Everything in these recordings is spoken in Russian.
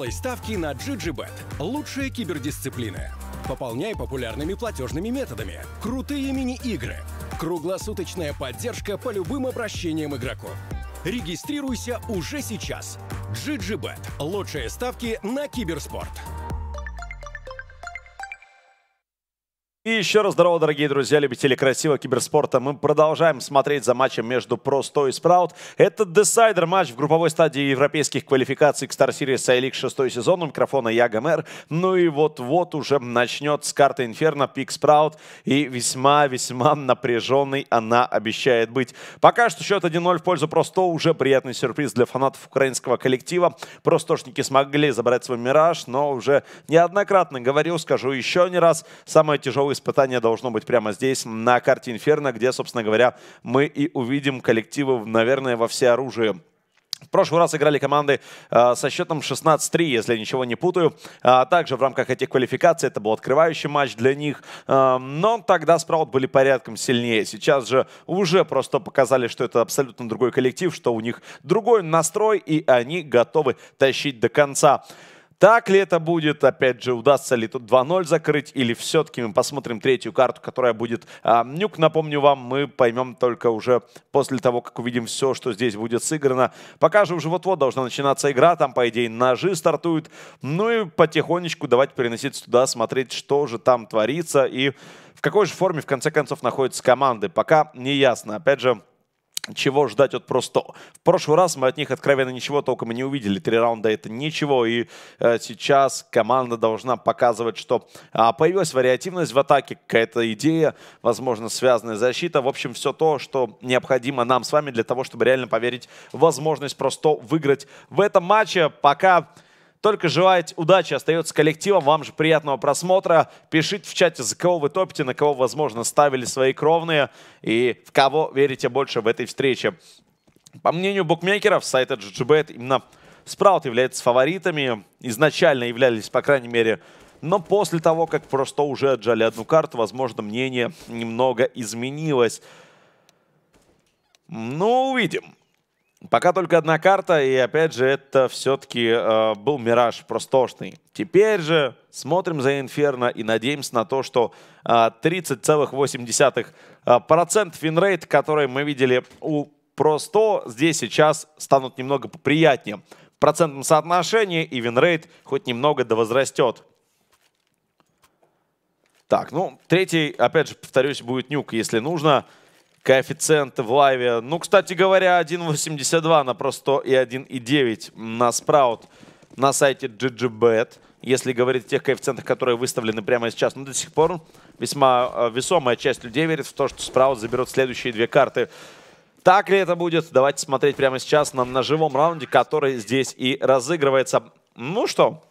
Делай ставки на GGBet. Лучшая кибердисциплина. Пополняй популярными платежными методами. Крутые мини-игры. Круглосуточная поддержка по любым обращениям игроков. Регистрируйся уже сейчас. GGBet. Лучшие ставки на киберспорт. И еще раз здорово, дорогие друзья, любители красивого киберспорта. Мы продолжаем смотреть за матчем между Просто и Спраут. Это десайдер матч в групповой стадии европейских квалификаций к Star Series i 6 сезон. У микрофона я, Гомер. Ну и вот-вот уже начнет с карты Инферно пик Спраут. И весьма-весьма напряженный она обещает быть. Пока что счет 1-0 в пользу Просто. Уже приятный сюрприз для фанатов украинского коллектива. Простошники смогли забрать свой мираж, но уже неоднократно говорил, скажу еще не раз, самое тяжелое испытание должно быть прямо здесь, на карте Инферно, где, собственно говоря, мы и увидим коллективы, наверное, во все оружие. В прошлый раз играли команды э, со счетом 16-3, если ничего не путаю. А также в рамках этих квалификаций это был открывающий матч для них. Э, но тогда Спраут были порядком сильнее. Сейчас же уже просто показали, что это абсолютно другой коллектив, что у них другой настрой, и они готовы тащить до конца. Так ли это будет? Опять же, удастся ли тут 2-0 закрыть? Или все-таки мы посмотрим третью карту, которая будет а, нюк? Напомню вам, мы поймем только уже после того, как увидим все, что здесь будет сыграно. Пока же уже вот-вот должна начинаться игра. Там, по идее, ножи стартуют. Ну и потихонечку давайте переноситься туда, смотреть, что же там творится. И в какой же форме, в конце концов, находятся команды. Пока не ясно. Опять же чего ждать от просто. В прошлый раз мы от них откровенно ничего толком и не увидели. Три раунда это ничего. И э, сейчас команда должна показывать, что э, появилась вариативность в атаке, какая-то идея, возможно, связанная защита. В общем, все то, что необходимо нам с вами для того, чтобы реально поверить в возможность просто выиграть в этом матче. Пока только желать удачи остается коллективом. Вам же приятного просмотра. Пишите в чате, за кого вы топите, на кого, возможно, ставили свои кровные и в кого верите больше в этой встрече. По мнению букмекеров, сайта GGBet именно Спраут является фаворитами. Изначально являлись, по крайней мере, но после того, как просто уже отжали одну карту, возможно, мнение немного изменилось. Ну, увидим. Пока только одна карта, и опять же, это все-таки э, был мираж простошный. Теперь же смотрим за Инферно и надеемся на то, что э, 30,8% финрейт, который мы видели у Просто, здесь сейчас станут немного поприятнее. В процентном соотношении и винрейт хоть немного да возрастет. Так, ну, третий, опять же, повторюсь, будет нюк, если нужно коэффициент в лайве. Ну, кстати говоря, 1.82 на 100 и 1.9 на спраут на сайте GGBet. Если говорить о тех коэффициентах, которые выставлены прямо сейчас, но ну, до сих пор весьма э, весомая часть людей верит в то, что Спраут заберет следующие две карты. Так ли это будет? Давайте смотреть прямо сейчас на, на живом раунде, который здесь и разыгрывается. Ну что,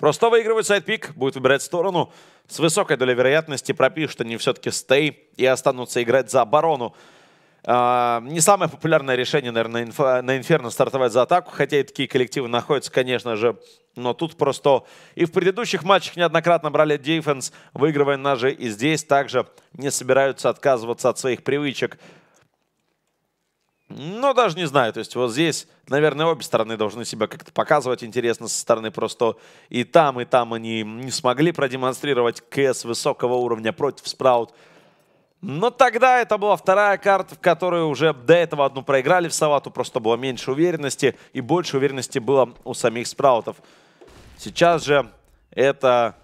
Просто выигрывает сайдпик, будет выбирать сторону. С высокой долей вероятности пропишут они все-таки стей и останутся играть за оборону. А, не самое популярное решение, наверное, на Инферно стартовать за атаку, хотя и такие коллективы находятся, конечно же. Но тут просто и в предыдущих матчах неоднократно брали дефенс, выигрывая ножи, и здесь также не собираются отказываться от своих привычек. Ну, даже не знаю. То есть вот здесь, наверное, обе стороны должны себя как-то показывать. Интересно, со стороны просто и там, и там они не смогли продемонстрировать КС высокого уровня против Спраут. Но тогда это была вторая карта, в которой уже до этого одну проиграли в Савату. Просто было меньше уверенности и больше уверенности было у самих Спраутов. Сейчас же это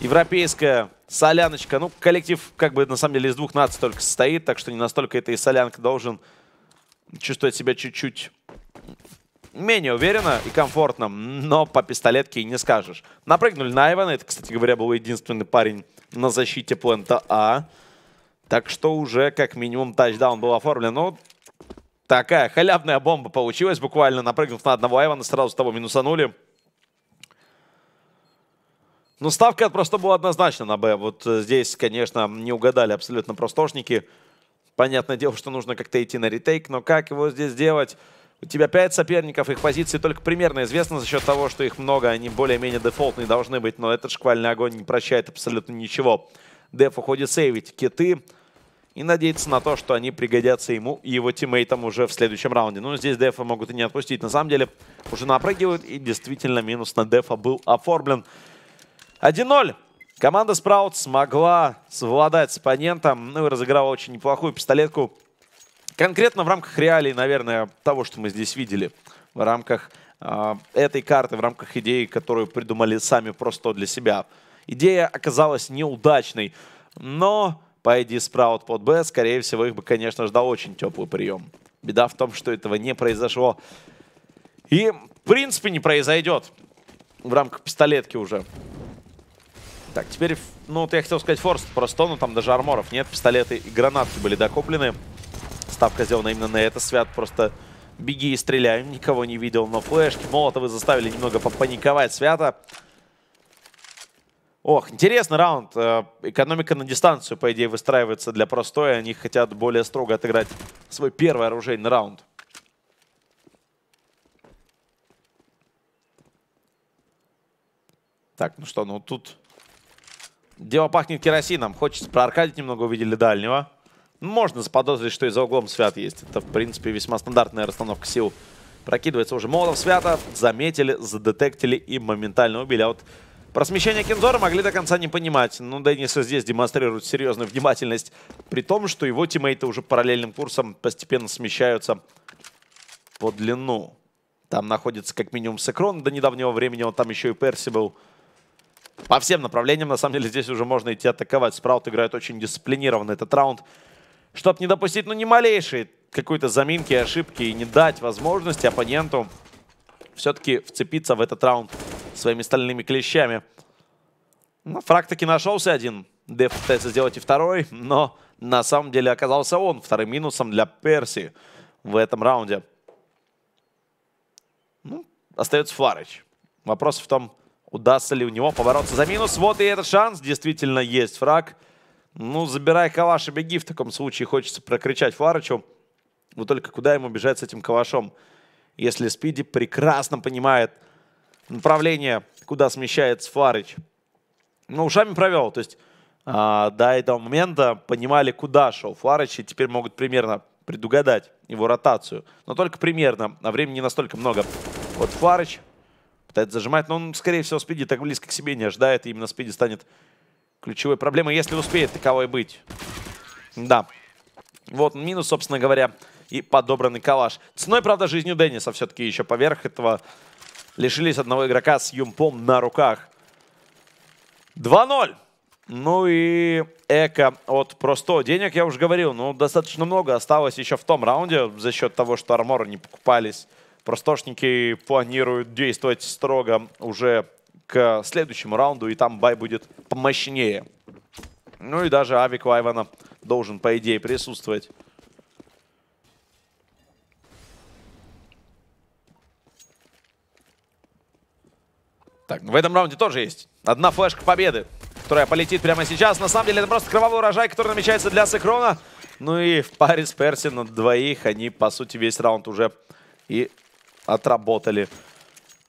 европейская соляночка. Ну, коллектив как бы на самом деле из двух наций только состоит, так что не настолько это и солянка должен чувствовать себя чуть-чуть менее уверенно и комфортно, но по пистолетке и не скажешь. Напрыгнули на Ивана, это, кстати говоря, был единственный парень на защите плента А. Так что уже как минимум тачдаун был оформлен. Ну, такая халявная бомба получилась буквально, напрыгнув на одного Айвана, сразу с того минусанули. Но ставка просто была однозначна на Б. Вот э, здесь, конечно, не угадали абсолютно простошники. Понятное дело, что нужно как-то идти на ретейк, но как его здесь делать? У тебя пять соперников, их позиции только примерно известны за счет того, что их много, они более-менее дефолтные должны быть, но этот шквальный огонь не прощает абсолютно ничего. Деф уходит сейвить киты и надеется на то, что они пригодятся ему и его тиммейтам уже в следующем раунде. Ну, здесь Дефа могут и не отпустить. На самом деле, уже напрыгивают, и действительно минус на Дефа был оформлен. 1-0. Команда Спраут смогла совладать с оппонентом, ну и разыграла очень неплохую пистолетку. Конкретно в рамках реалий, наверное, того, что мы здесь видели, в рамках э, этой карты, в рамках идеи, которую придумали сами просто для себя. Идея оказалась неудачной, но по ID Спраут под Б, скорее всего, их бы, конечно, ждал очень теплый прием. Беда в том, что этого не произошло. И, в принципе, не произойдет в рамках пистолетки уже. Так, теперь, ну, вот я хотел сказать форст, просто ну там даже арморов нет, пистолеты и гранатки были докуплены. Ставка сделана именно на это, Свят просто беги и стреляй, никого не видел, но флешки, молотовы заставили немного попаниковать Свята. Ох, интересный раунд. Э, экономика на дистанцию, по идее, выстраивается для простой. Они хотят более строго отыграть свой первый оружейный раунд. Так, ну что, ну тут Дело пахнет керосином. Хочется проаркадить немного, увидели дальнего. Можно заподозрить, что и за углом свят есть. Это, в принципе, весьма стандартная расстановка сил. Прокидывается уже молотов свята. Заметили, задетектили и моментально убили. А вот про смещение Кензора могли до конца не понимать. Но ну, Денниса здесь демонстрирует серьезную внимательность. При том, что его тиммейты уже параллельным курсом постепенно смещаются по длину. Там находится как минимум Секрон до недавнего времени. Он там еще и Перси был. По всем направлениям, на самом деле, здесь уже можно идти атаковать. Спраут играет очень дисциплинированно этот раунд, чтобы не допустить, ну, ни малейшей какой-то заминки, ошибки и не дать возможности оппоненту все-таки вцепиться в этот раунд своими стальными клещами. Ну, фраг таки нашелся один. Деф пытается сделать и второй, но на самом деле оказался он вторым минусом для Перси в этом раунде. Ну, остается Фларыч. Вопрос в том, Удастся ли у него побороться за минус? Вот и этот шанс. Действительно есть фраг. Ну, забирай калаш и беги. В таком случае хочется прокричать Фарычу. Вот только куда ему бежать с этим калашом? Если Спиди прекрасно понимает направление, куда смещается Фарыч. Ну, ушами провел. То есть а, до этого момента понимали, куда шел Фарыч. И теперь могут примерно предугадать его ротацию. Но только примерно. А времени не настолько много. Вот Фарыч пытается зажимать, но он, скорее всего, Спиди так близко к себе не ожидает, и именно Спиди станет ключевой проблемой, если успеет таковой быть. Да. Вот минус, собственно говоря, и подобранный калаш. Ценой, правда, жизнью Денниса все-таки еще поверх этого лишились одного игрока с юмпом на руках. 2-0. Ну и эко от просто денег, я уже говорил, ну достаточно много осталось еще в том раунде за счет того, что арморы не покупались. Простошники планируют действовать строго уже к следующему раунду, и там бай будет помощнее. Ну и даже Авик Вайвана должен, по идее, присутствовать. Так, в этом раунде тоже есть одна флешка победы, которая полетит прямо сейчас. На самом деле, это просто кровавый урожай, который намечается для Сикрона. Ну и в паре с Перси на двоих они, по сути, весь раунд уже и отработали.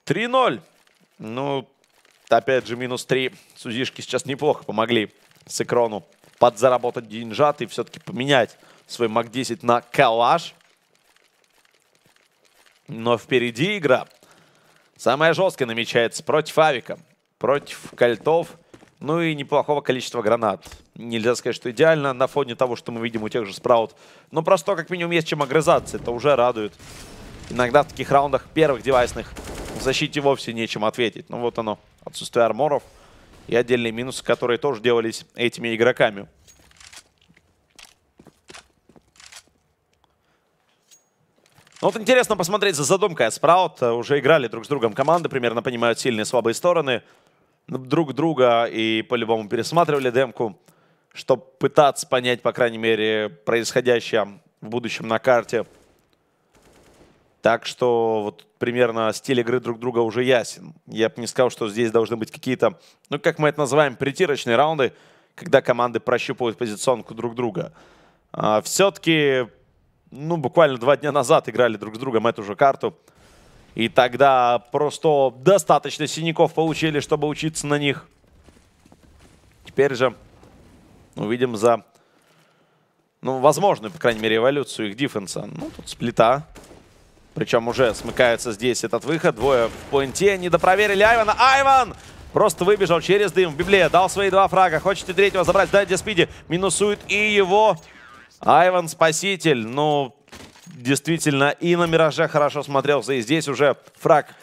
3-0. Ну, опять же, минус 3. Сузишки сейчас неплохо помогли Секрону подзаработать деньжат и все-таки поменять свой МАК-10 на калаш. Но впереди игра. Самая жесткая намечается против Авика, против Кольтов, ну и неплохого количества гранат. Нельзя сказать, что идеально на фоне того, что мы видим у тех же Спраут. Но просто как минимум есть чем огрызаться, это уже радует. Иногда в таких раундах первых девайсных в защите вовсе нечем ответить. Ну вот оно, отсутствие арморов и отдельные минусы, которые тоже делались этими игроками. Ну вот интересно посмотреть за задумкой от Спраут. Уже играли друг с другом команды, примерно понимают сильные и слабые стороны друг друга и по-любому пересматривали демку, чтобы пытаться понять, по крайней мере, происходящее в будущем на карте. Так что вот примерно стиль игры друг друга уже ясен. Я бы не сказал, что здесь должны быть какие-то, ну как мы это называем, притирочные раунды, когда команды прощупывают позиционку друг друга. А, Все-таки, ну буквально два дня назад играли друг с другом эту же карту. И тогда просто достаточно синяков получили, чтобы учиться на них. Теперь же увидим ну, за, ну, возможную, по крайней мере, эволюцию их диффенса. Ну, тут сплита. Причем уже смыкается здесь этот выход. Двое в поинте. Недопроверили Айвана. Айван! Просто выбежал через дым в Библе. Дал свои два фрага. Хочет и третьего забрать. Дайте Спиди. Минусует и его. Айван спаситель. Ну, действительно, и на Мираже хорошо смотрелся. И здесь уже фраг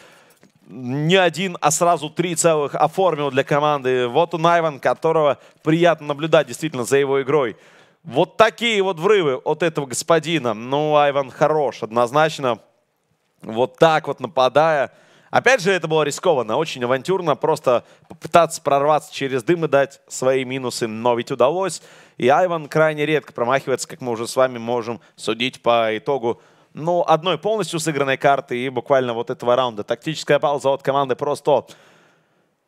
не один, а сразу три целых оформил для команды. Вот он Айван, которого приятно наблюдать действительно за его игрой. Вот такие вот врывы от этого господина. Ну, Айван хорош, однозначно вот так вот нападая. Опять же, это было рискованно, очень авантюрно, просто попытаться прорваться через дым и дать свои минусы, но ведь удалось. И Айван крайне редко промахивается, как мы уже с вами можем судить по итогу ну, одной полностью сыгранной карты и буквально вот этого раунда. Тактическая пауза от команды просто.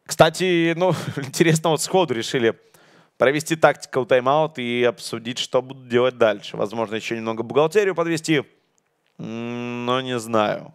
Кстати, ну, интересно, вот сходу решили провести тактикал тайм-аут и обсудить, что будут делать дальше. Возможно, еще немного бухгалтерию подвести. Но не знаю.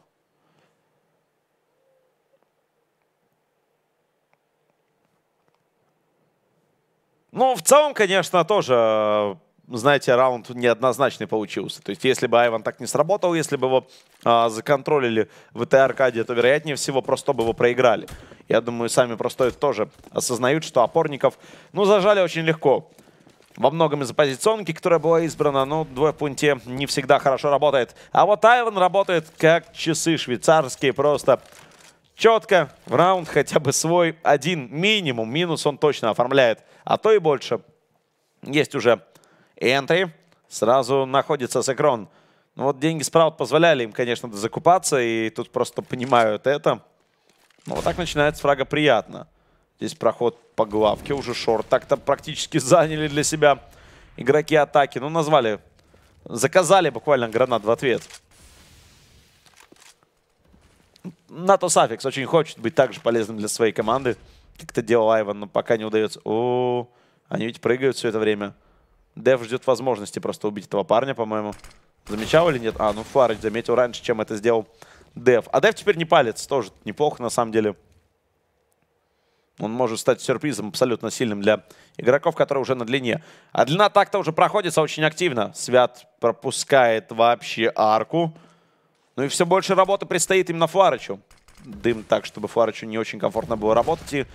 Ну, в целом, конечно, тоже э, знаете, раунд неоднозначный получился. То есть, если бы Айван так не сработал, если бы его а, законтролили в этой аркаде, то, вероятнее всего, просто бы его проиграли. Я думаю, сами просто тоже осознают, что опорников, ну, зажали очень легко во многом из оппозиционки, которая была избрана. Но двое в пункте не всегда хорошо работает. А вот Айван работает как часы швейцарские. Просто четко в раунд хотя бы свой один минимум. Минус он точно оформляет, а то и больше. Есть уже энтри. Сразу находится Секрон. Ну вот деньги Спраут позволяли им, конечно, закупаться. И тут просто понимают это. Ну вот так начинается с фрага приятно. Здесь проход по главке. Уже шорт так-то практически заняли для себя игроки атаки. Ну, назвали, заказали буквально гранат в ответ. НАТО Сафикс очень хочет быть также полезным для своей команды. Как то делал Айван, но пока не удается. О, -о. они ведь прыгают все это время. Дев ждет возможности просто убить этого парня, по-моему. Замечал или нет? А, ну Фарыч заметил раньше, чем это сделал Дев. А Дев теперь не палец, тоже неплохо на самом деле. Он может стать сюрпризом абсолютно сильным для игроков, которые уже на длине. А длина так-то уже проходится очень активно. Свят пропускает вообще арку. Ну и все больше работы предстоит именно Фларычу. Дым так, чтобы Фларычу не очень комфортно было работать. И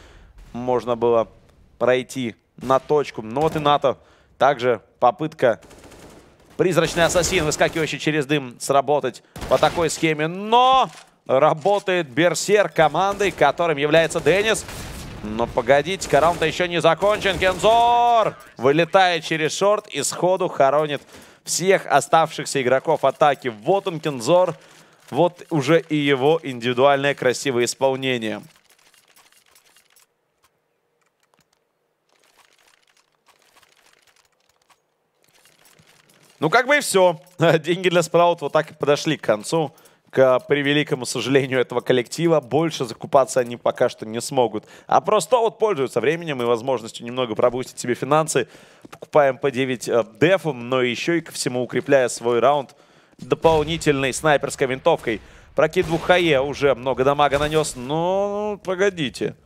можно было пройти на точку. Но вот и НАТО. Также попытка призрачный ассасин, выскакивающий через дым, сработать по такой схеме. Но работает Берсер командой, которым является Деннис. Но погодите-ка, раунд еще не закончен. Кензор вылетает через шорт и сходу хоронит всех оставшихся игроков атаки. Вот он, Кензор. Вот уже и его индивидуальное красивое исполнение. Ну, как бы и все. Деньги для спраут вот так и подошли к концу к превеликому сожалению этого коллектива, больше закупаться они пока что не смогут. А просто вот пользуются временем и возможностью немного пробустить себе финансы. Покупаем по 9 э, дефом, но еще и ко всему укрепляя свой раунд дополнительной снайперской винтовкой. прокид двух Хае уже много дамага нанес, но ну, погодите.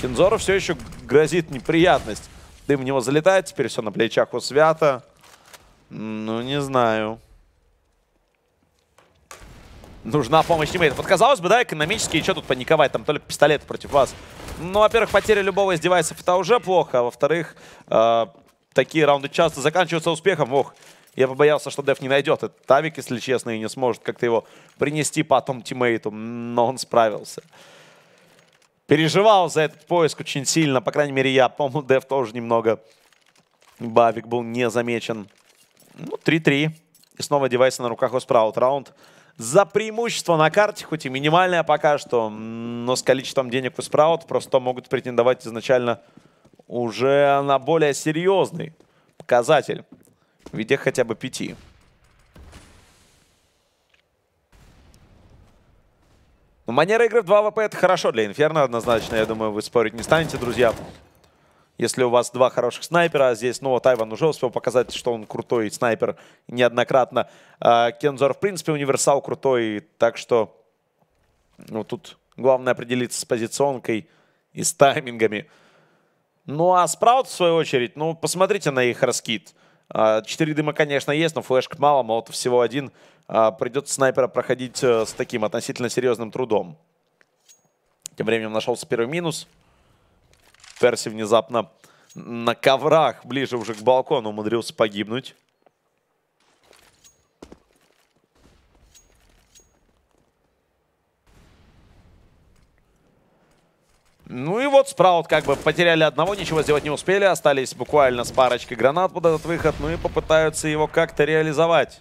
Кензору все еще грозит неприятность. Дым в него залетает, теперь все на плечах у Свята. Ну, не знаю. Нужна помощь тиммейтов. Вот казалось бы, да, экономически, и что тут паниковать, там только пистолет против вас. Ну, во-первых, потеря любого из девайсов это уже плохо, а во-вторых, э, такие раунды часто заканчиваются успехом. Ох, я побоялся, что Деф не найдет этот Тавик, если честно, и не сможет как-то его принести потом тиммейту, но он справился. Переживал за этот поиск очень сильно, по крайней мере, я, по-моему, Деф тоже немного. Бавик был не замечен. Ну, 3-3. И снова девайсы на руках у Спраут. Раунд за преимущество на карте, хоть и минимальное пока что, но с количеством денег у Спраут просто могут претендовать изначально уже на более серьезный показатель в виде хотя бы пяти. Манера игры в 2 ВП это хорошо для Инферно, однозначно, я думаю, вы спорить не станете, друзья. Если у вас два хороших снайпера, а здесь, ну, Тайван уже успел показать, что он крутой снайпер неоднократно. А, Кензор, в принципе, универсал крутой, так что, ну, тут главное определиться с позиционкой и с таймингами. Ну, а Спраут, в свою очередь, ну, посмотрите на их раскид. А, четыре дыма, конечно, есть, но флешек мало, молотов всего один. Придется снайпера проходить э, с таким относительно серьезным трудом. Тем временем нашелся первый минус. Перси внезапно на коврах, ближе уже к балкону, умудрился погибнуть. Ну и вот Спраут как бы потеряли одного, ничего сделать не успели. Остались буквально с парочкой гранат под этот выход. Ну и попытаются его как-то реализовать.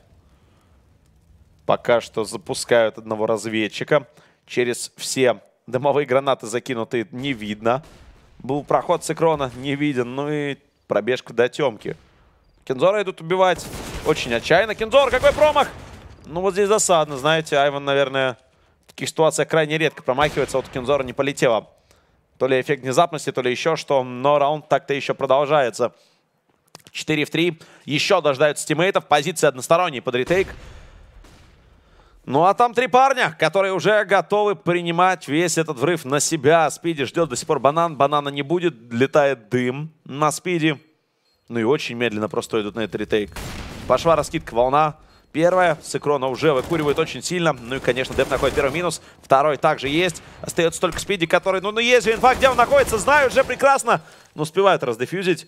Пока что запускают одного разведчика. Через все дымовые гранаты закинутые не видно. Был проход с экрана, не виден. Ну и пробежка до Темки. Кензора идут убивать. Очень отчаянно. Кензор, какой промах! Ну вот здесь засадно, знаете. Айван, наверное, в таких ситуациях крайне редко промахивается. Вот Кензора не полетела. То ли эффект внезапности, то ли еще что. Но раунд так-то еще продолжается. 4 в 3. Еще дождаются тиммейтов. Позиции односторонние под ретейк. Ну а там три парня, которые уже готовы принимать весь этот врыв на себя. Спиди ждет до сих пор банан, банана не будет, летает дым на Спиди. Ну и очень медленно просто идут на этот ретейк. Пошла раскидка, волна. Первая, Сикрона уже выкуривает очень сильно. Ну и, конечно, Деп находит первый минус. Второй также есть. Остается только Спиди, который, ну, ну есть инфа, где он находится, знаю уже прекрасно. Но успевает раздефьюзить.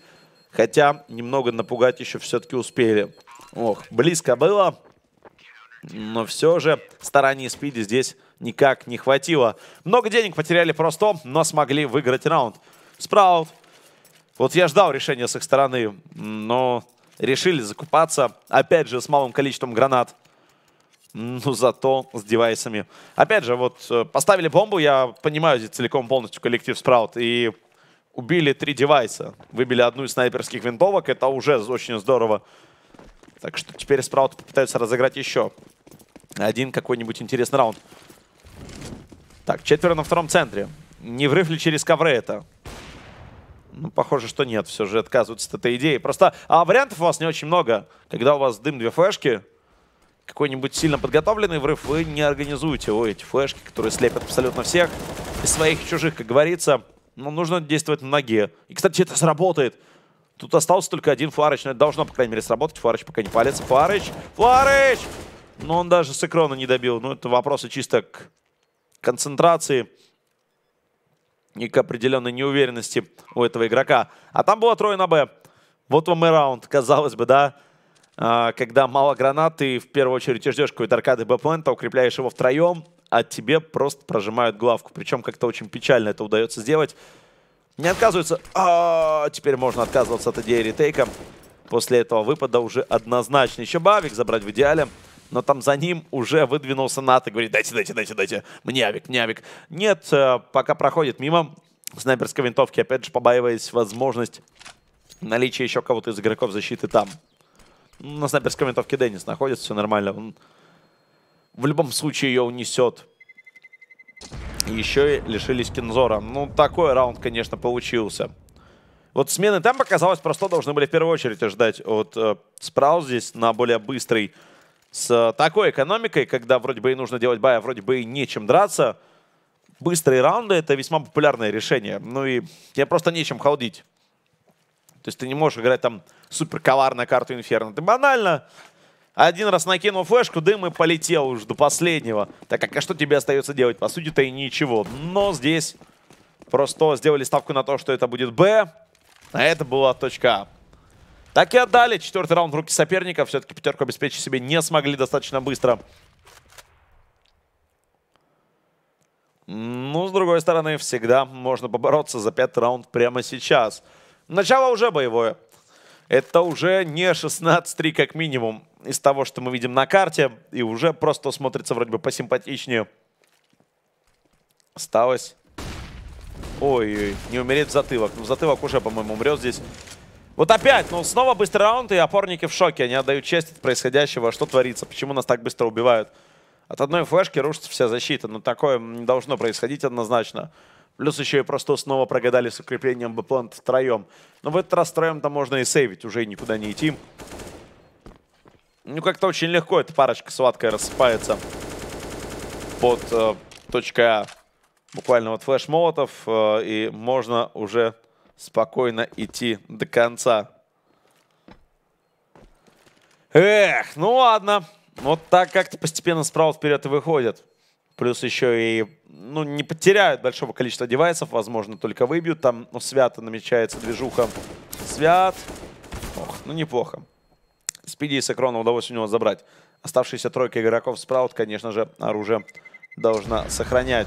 Хотя немного напугать еще все-таки успели. Ох, близко было. Но все же стараний Спиди здесь никак не хватило. Много денег потеряли просто, но смогли выиграть раунд. Спраут. Вот я ждал решения с их стороны, но решили закупаться, опять же, с малым количеством гранат. Ну, зато с девайсами. Опять же, вот э, поставили бомбу, я понимаю здесь целиком полностью коллектив Спраут, и убили три девайса. Выбили одну из снайперских винтовок, это уже очень здорово. Так что теперь Спраут попытаются разыграть еще один какой-нибудь интересный раунд. Так, четверо на втором центре. Не врыв ли через ковры это? Ну, похоже, что нет. Все же отказываются от этой идеи. Просто а вариантов у вас не очень много. Когда у вас дым, две флешки, какой-нибудь сильно подготовленный врыв, вы не организуете. Ой, эти флешки, которые слепят абсолютно всех. Из своих и чужих, как говорится. Но ну, нужно действовать на ноге. И, кстати, это сработает. Тут остался только один Фарыч, но это должно, по крайней мере, сработать. Фарыч пока не палец. Фарыч! Фарыч! Но он даже с экрана не добил. Ну, это вопросы чисто к концентрации и к определенной неуверенности у этого игрока. А там было трое на Б. Вот вам и раунд, казалось бы, да? А, когда мало гранат, ты в первую очередь ждешь какой-то аркады Б-плента, укрепляешь его втроем, а тебе просто прожимают главку. Причем как-то очень печально это удается сделать. Не отказывается. А -а -а, теперь можно отказываться от идеи ретейка. После этого выпада уже однозначно. Еще Бавик забрать в идеале. Но там за ним уже выдвинулся НАТО. Говорит, дайте, дайте, дайте, дайте. Мне Авик, мне Авик. Нет, э, пока проходит мимо снайперской винтовки. Опять же, побаиваясь возможность наличия еще кого-то из игроков защиты там. На снайперской винтовке Деннис находится, все нормально. Он в любом случае ее унесет еще и лишились Кинзора. Ну, такой раунд, конечно, получился. Вот смены там показалось, просто должны были в первую очередь ожидать от э, Спрау здесь на более быстрый. С э, такой экономикой, когда вроде бы и нужно делать бай, а вроде бы и нечем драться, быстрые раунды — это весьма популярное решение. Ну и тебе просто нечем холдить. То есть ты не можешь играть там супер коварная карту Инферно. Ты банально один раз накинул флешку, дым и полетел уж до последнего. Так как, а что тебе остается делать? По сути-то и ничего. Но здесь просто сделали ставку на то, что это будет Б, а это была точка А. Так и отдали. Четвертый раунд в руки соперника. Все-таки пятерку обеспечить себе не смогли достаточно быстро. Ну, с другой стороны, всегда можно побороться за пятый раунд прямо сейчас. Начало уже боевое. Это уже не 16-3 как минимум из того, что мы видим на карте, и уже просто смотрится вроде бы посимпатичнее. Осталось. Ой-ой, не умереть в затылок. Ну, в затылок уже, по-моему, умрет здесь. Вот опять, ну, снова быстрый раунд, и опорники в шоке. Они отдают честь от происходящего. Что творится? Почему нас так быстро убивают? От одной флешки рушится вся защита. но такое не должно происходить однозначно. Плюс еще и просто снова прогадали с укреплением бэплант втроем. Но в этот раз втроем-то можно и сейвить, уже никуда не идти. Ну, как-то очень легко эта парочка сладкая рассыпается под э, точкой А. Буквально вот флеш-молотов, э, и можно уже спокойно идти до конца. Эх, ну ладно. Вот так как-то постепенно справа вперед и выходят. Плюс еще и, ну, не потеряют большого количества девайсов, возможно, только выбьют. Там у ну, Свята намечается движуха. Свят. Ох, ну неплохо. Спиди и Сокрона удалось у него забрать. Оставшиеся тройка игроков Спраут, конечно же, оружие должна сохранять.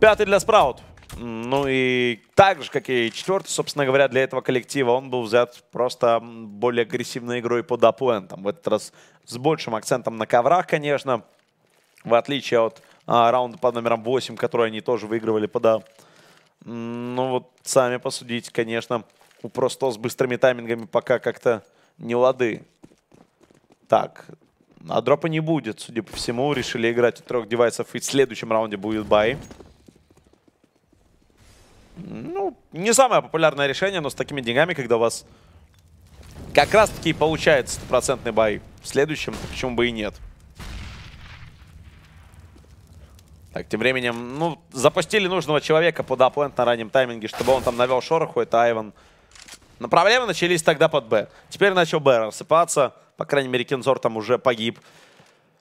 Пятый для Спраут. Ну и так же, как и четвертый, собственно говоря, для этого коллектива, он был взят просто более агрессивной игрой под апуэнтом. В этот раз с большим акцентом на коврах, конечно, в отличие от а, раунда под номером 8, который они тоже выигрывали под... А... Ну вот сами посудите, конечно, у Просто с быстрыми таймингами пока как-то не лады. Так, а дропа не будет, судя по всему. Решили играть от трех девайсов, и в следующем раунде будет бай. Ну, не самое популярное решение, но с такими деньгами, когда у вас как раз-таки и получается стопроцентный бай в следующем, почему бы и нет. Так, тем временем, ну, запустили нужного человека под аплент на раннем тайминге, чтобы он там навел шороху. Это Айван но проблемы начались тогда под Б. Теперь начал Б рассыпаться. По крайней мере, Кензор там уже погиб.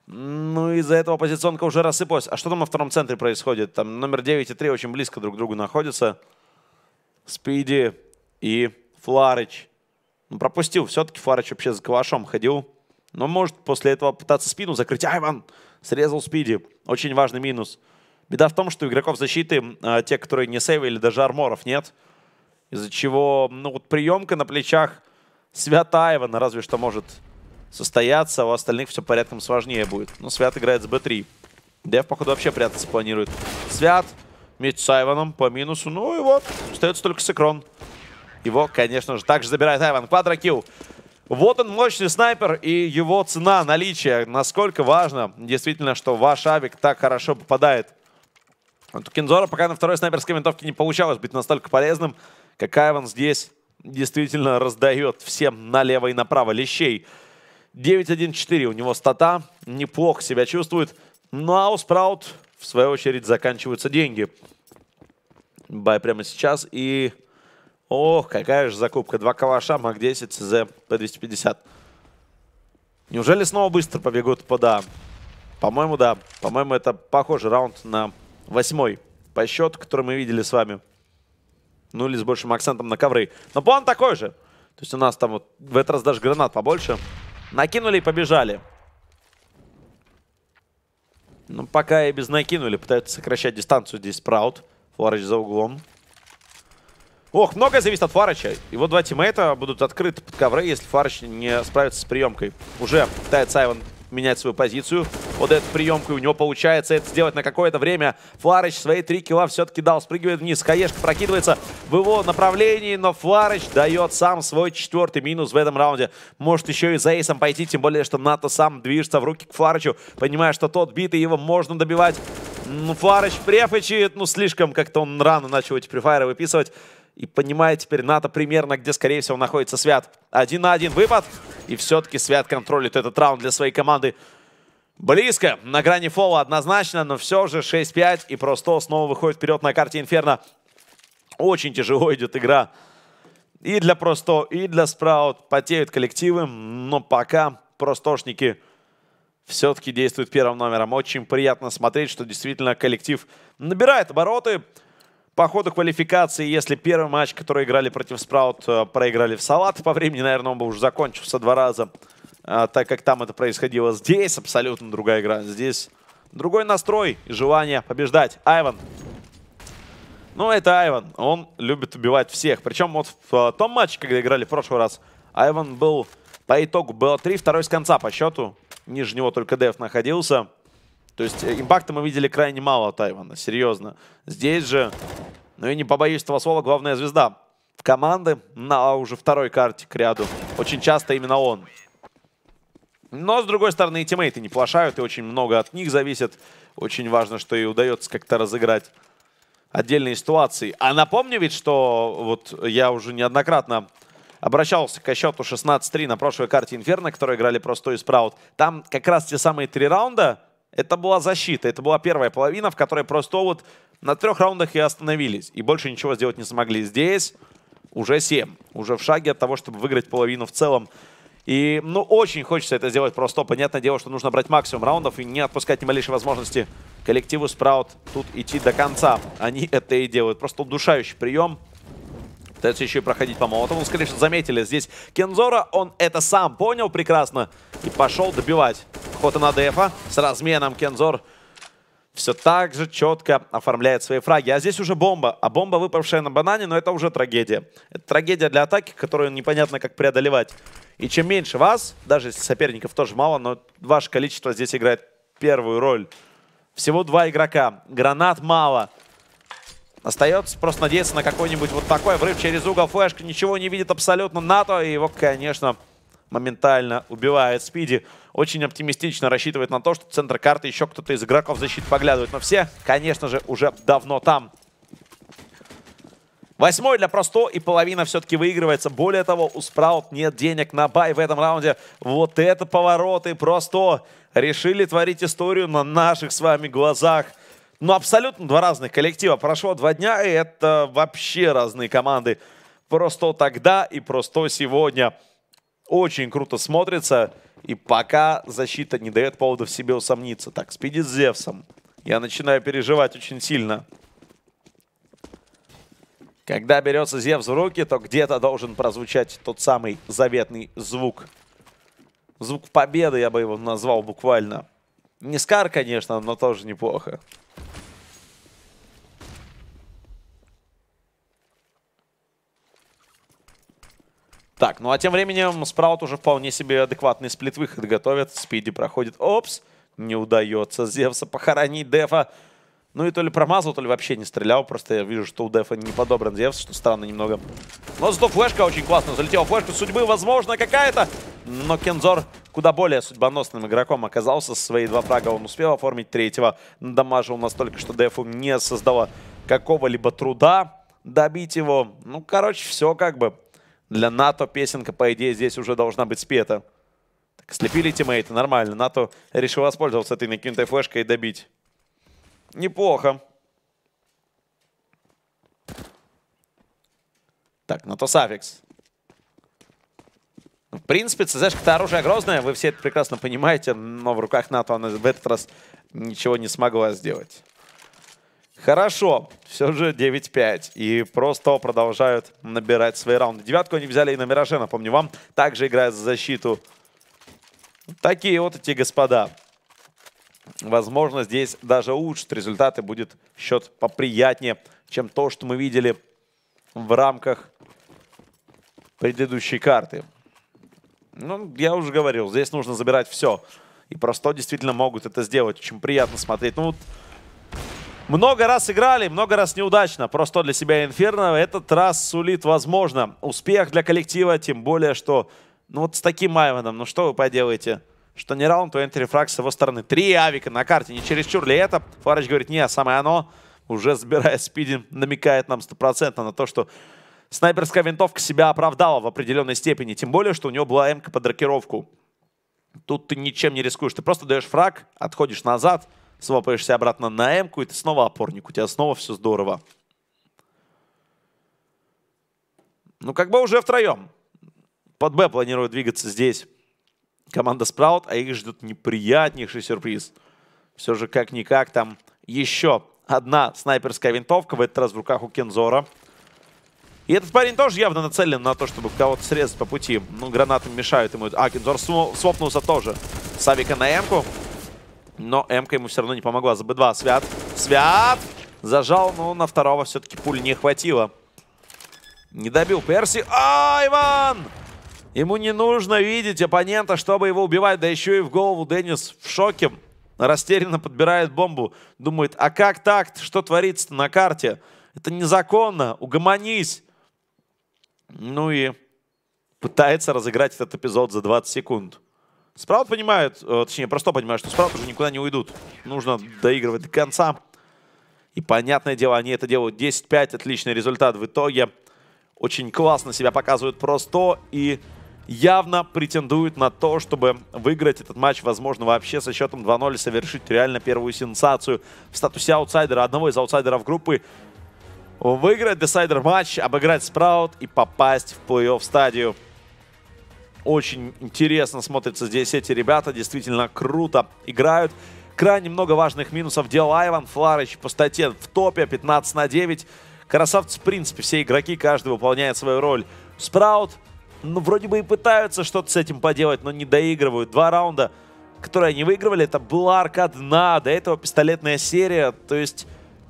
Ну, из-за этого позиционка уже рассыпалась. А что там во втором центре происходит? Там номер 9 и 3 очень близко друг к другу находятся. Спиди и Фларыч. Ну, пропустил. Все-таки Фларыч вообще за калашом ходил. Но может после этого пытаться спину закрыть. Айван срезал Спиди. Очень важный минус. Беда в том, что игроков защиты, а, те, которые не сейвили, даже арморов Нет из-за чего, ну, вот приемка на плечах Святаева, на ну, разве что может состояться, а у остальных все порядком сложнее будет. Ну, Свят играет с Б3. Дев, походу, вообще прятаться планирует. Свят вместе с Айваном по минусу. Ну и вот, остается только Секрон. Его, конечно же, также забирает Айван. Квадрокилл. Вот он, мощный снайпер и его цена, наличие. Насколько важно, действительно, что ваш авик так хорошо попадает. Вот у Кензора пока на второй снайперской винтовке не получалось быть настолько полезным. Какаеван здесь действительно раздает всем налево и направо лещей. 9-1-4 у него стата, неплохо себя чувствует. Ну а у Спраут, в свою очередь, заканчиваются деньги. Бай прямо сейчас и... Ох, какая же закупка. Два калаша, МАК-10, ЦЗ, П-250. Неужели снова быстро побегут по да? По-моему, да. По-моему, это похоже раунд на восьмой по счету, который мы видели с вами. Ну или с большим акцентом на ковры. Но план такой же. То есть у нас там вот в этот раз даже гранат побольше. Накинули и побежали. Ну, пока и без накинули. Пытаются сокращать дистанцию здесь Спраут. Фларыч за углом. Ох, многое зависит от Фарыча. Его два тиммейта будут открыты под ковры, если Фарыч не справится с приемкой. Уже пытается Айван менять свою позицию вот эту приемку, и у него получается это сделать на какое-то время. Фларыч свои три килла все-таки дал, спрыгивает вниз, Хаешка прокидывается в его направлении, но Фларыч дает сам свой четвертый минус в этом раунде. Может еще и за эйсом пойти, тем более, что НАТО сам движется в руки к Фларычу, понимая, что тот битый, его можно добивать. Ну, Фларыч префычит, ну, слишком как-то он рано начал эти префайры выписывать. И понимая теперь НАТО примерно, где, скорее всего, находится Свят. Один на один выпад. И все-таки Свят контролит этот раунд для своей команды. Близко, на грани фола однозначно, но все же 6-5 и просто снова выходит вперед на карте Инферно. Очень тяжело идет игра и для Просто, и для Спраут. Потеют коллективы, но пока простошники все-таки действуют первым номером. Очень приятно смотреть, что действительно коллектив набирает обороты. По ходу квалификации, если первый матч, который играли против Спраут, э, проиграли в салат, по времени, наверное, он бы уже закончился два раза. А, так как там это происходило здесь, абсолютно другая игра. Здесь другой настрой и желание побеждать. Айван. Ну, это Айван. Он любит убивать всех. Причем вот в а, том матче, когда играли в прошлый раз, Айван был по итогу было 3 второй с конца по счету. Ниже него только Дев находился. То есть э, импакта мы видели крайне мало от Айвана, серьезно. Здесь же, ну и не побоюсь этого слова, главная звезда в команды на уже второй карте к ряду. Очень часто именно он но, с другой стороны, и тиммейты не плашают, и очень много от них зависит. Очень важно, что и удается как-то разыграть отдельные ситуации. А напомню ведь, что вот я уже неоднократно обращался к счету 16-3 на прошлой карте Инферно, которые играли просто и Спраут. Там как раз те самые три раунда, это была защита, это была первая половина, в которой просто вот на трех раундах и остановились. И больше ничего сделать не смогли. Здесь уже 7, уже в шаге от того, чтобы выиграть половину в целом. И, ну, очень хочется это сделать просто. Понятное дело, что нужно брать максимум раундов и не отпускать ни малейшей возможности коллективу Спраут тут идти до конца. Они это и делают. Просто удушающий прием. Пытаются еще и проходить по молотову. Скорее всего, заметили здесь Кензора. Он это сам понял прекрасно и пошел добивать. Охота на дефа с разменом Кензор все так же четко оформляет свои фраги. А здесь уже бомба. А бомба, выпавшая на банане, но это уже трагедия. Это трагедия для атаки, которую непонятно как преодолевать. И чем меньше вас, даже соперников тоже мало, но ваше количество здесь играет первую роль. Всего два игрока. Гранат мало. Остается просто надеяться на какой-нибудь вот такой врыв через угол флешка. Ничего не видит абсолютно НАТО. И его, конечно, моментально убивает Спиди. Очень оптимистично рассчитывает на то, что центр карты еще кто-то из игроков защиты поглядывает. Но все, конечно же, уже давно там. Восьмой для Просто и половина все-таки выигрывается. Более того, у Спраут нет денег на бай в этом раунде. Вот это повороты. Просто решили творить историю на наших с вами глазах. Ну, абсолютно два разных коллектива. Прошло два дня, и это вообще разные команды. Просто тогда и просто сегодня очень круто смотрится. И пока защита не дает повода в себе усомниться. Так, спидит с Зевсом. Я начинаю переживать очень сильно. Когда берется Зевс в руки, то где-то должен прозвучать тот самый заветный звук. Звук победы, я бы его назвал буквально. Не Скар, конечно, но тоже неплохо. Так, ну а тем временем Спраут уже вполне себе адекватный сплит-выход готовит. Спиди проходит. Опс, не удается Зевса похоронить Дефа. Ну и то ли промазал, то ли вообще не стрелял. Просто я вижу, что у Дефа не подобран Зевс, что странно немного. Но зато флешка очень классно залетела. Флешка судьбы, возможно, какая-то. Но Кензор куда более судьбоносным игроком оказался. Свои два фрага он успел оформить. Третьего дамажил настолько, что Дефу не создало какого-либо труда добить его. Ну, короче, все как бы. Для НАТО песенка, по идее, здесь уже должна быть спета. Так, слепили тиммейта, нормально. НАТО решил воспользоваться этой накинутой флешкой и добить. Неплохо. Так, НАТО Сафикс. Ну, в принципе, ЦЗшка-то оружие грозное, вы все это прекрасно понимаете, но в руках НАТО она в этот раз ничего не смогла сделать. Хорошо, все же 9-5. И просто продолжают набирать свои раунды. Девятку они взяли и на Мираже, напомню вам. Также играют за защиту. Такие вот эти господа. Возможно, здесь даже улучшат результаты. Будет счет поприятнее, чем то, что мы видели в рамках предыдущей карты. Ну, я уже говорил, здесь нужно забирать все. И просто действительно могут это сделать. Очень приятно смотреть. Ну, вот много раз играли, много раз неудачно. Просто для себя Инферно этот раз сулит, возможно, успех для коллектива. Тем более, что ну вот с таким Айваном, ну что вы поделаете? Что не раунд, то энтрифраг с его стороны. Три авика на карте, не чересчур ли это? Фарыч говорит, не, самое оно. Уже забирая спиди, намекает нам стопроцентно на то, что снайперская винтовка себя оправдала в определенной степени. Тем более, что у него была м под рокировку. Тут ты ничем не рискуешь. Ты просто даешь фраг, отходишь назад — свапаешься обратно на м и ты снова опорник. У тебя снова все здорово. Ну, как бы уже втроем. Под Б планируют двигаться здесь команда Спраут, а их ждет неприятнейший сюрприз. Все же как-никак там еще одна снайперская винтовка, в этот раз в руках у Кензора. И этот парень тоже явно нацелен на то, чтобы кого-то срезать по пути. Ну, гранаты мешают ему. А, Кензор свопнулся тоже. Савика на эмку. Но Эмка ему все равно не помогла. За Б2 Свят. Свят! Зажал, но ну, на второго все-таки пуль не хватило. Не добил Перси. А, Иван! Ему не нужно видеть оппонента, чтобы его убивать. Да еще и в голову Деннис в шоке. Растерянно подбирает бомбу. Думает, а как так? Что творится на карте? Это незаконно. Угомонись. Ну и пытается разыграть этот эпизод за 20 секунд. Спраут понимает, э, точнее, просто понимает, что Спраут уже никуда не уйдут. Нужно доигрывать до конца. И понятное дело, они это делают 10-5. Отличный результат в итоге. Очень классно себя показывают просто и явно претендуют на то, чтобы выиграть этот матч, возможно, вообще со счетом 2-0, совершить реально первую сенсацию в статусе аутсайдера, одного из аутсайдеров группы, выиграть десайдер матч, обыграть Спраут и попасть в плей-офф стадию. Очень интересно смотрятся здесь эти ребята, действительно круто играют. Крайне много важных минусов делал Айван. Фларыч по стате в топе 15 на 9. Красавцы, в принципе, все игроки, каждый выполняет свою роль. Спраут, ну, вроде бы и пытаются что-то с этим поделать, но не доигрывают. Два раунда, которые они выигрывали, это была аркадна, до этого пистолетная серия. То есть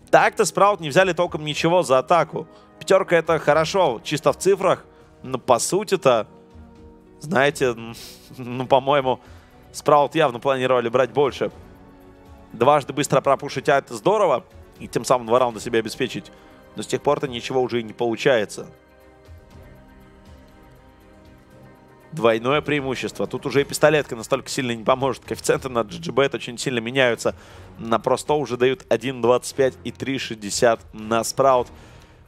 так-то Спраут не взяли толком ничего за атаку. Пятерка это хорошо, чисто в цифрах, но по сути-то знаете, ну, по-моему, Спраут явно планировали брать больше. Дважды быстро пропушить А это здорово, и тем самым два раунда себе обеспечить. Но с тех пор-то ничего уже и не получается. Двойное преимущество. Тут уже и пистолетка настолько сильно не поможет. Коэффициенты на GGBet очень сильно меняются. На просто уже дают 1.25 и 3.60 на спраут.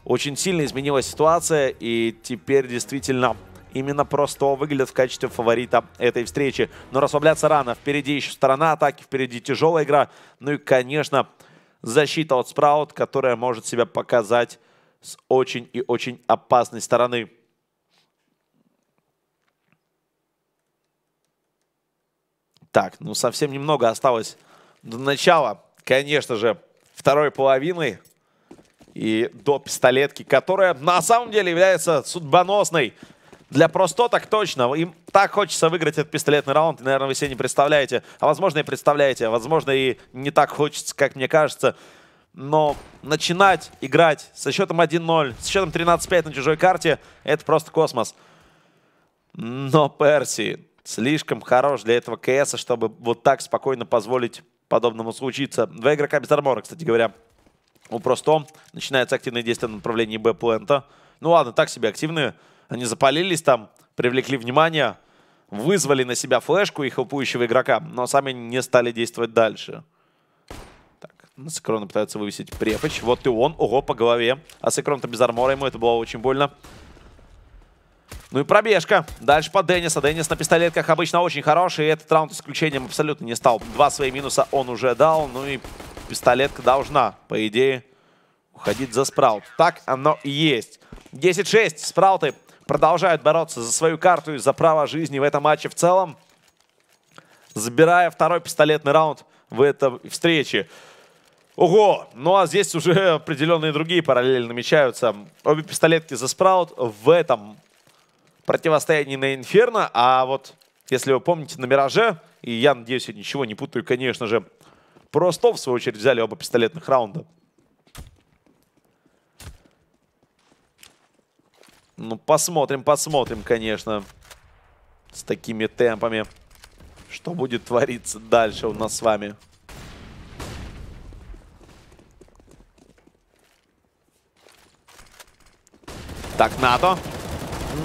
Очень сильно изменилась ситуация, и теперь действительно именно просто выглядят в качестве фаворита этой встречи. Но расслабляться рано. Впереди еще сторона атаки, впереди тяжелая игра. Ну и, конечно, защита от Спраут, которая может себя показать с очень и очень опасной стороны. Так, ну совсем немного осталось до начала, конечно же, второй половины и до пистолетки, которая на самом деле является судьбоносной для просто так точно. Им так хочется выиграть этот пистолетный раунд. наверное, вы себе не представляете. А, возможно, и представляете. Возможно, и не так хочется, как мне кажется. Но начинать играть со счетом 1-0, с счетом 13-5 на чужой карте, это просто космос. Но Перси слишком хорош для этого КСа, чтобы вот так спокойно позволить подобному случиться. Два игрока без армора, кстати говоря. У Просто начинается активное действие на направлении Б-плента. Ну ладно, так себе активные. Они запалились там, привлекли внимание, вызвали на себя флешку и хелпующего игрока, но сами не стали действовать дальше. Так, Асекрона ну, пытается вывесить Препоч. Вот и он. Ого, по голове. А Асекрон-то без армора ему, это было очень больно. Ну и пробежка. Дальше по Денниса. Деннис на пистолетках обычно, очень хороший. И этот раунд исключением абсолютно не стал. Два свои минуса он уже дал. Ну и пистолетка должна, по идее, уходить за спраут. Так оно и есть. 10-6. Спрауты продолжают бороться за свою карту и за право жизни в этом матче в целом, забирая второй пистолетный раунд в этой встрече. Ого! Ну а здесь уже определенные другие параллели намечаются. Обе пистолетки за Спраут в этом противостоянии на Инферно. А вот, если вы помните, на Мираже, и я надеюсь, я ничего не путаю, конечно же, Просто в свою очередь взяли оба пистолетных раунда. Ну, посмотрим, посмотрим, конечно, с такими темпами, что будет твориться дальше у нас с вами. Так, НАТО.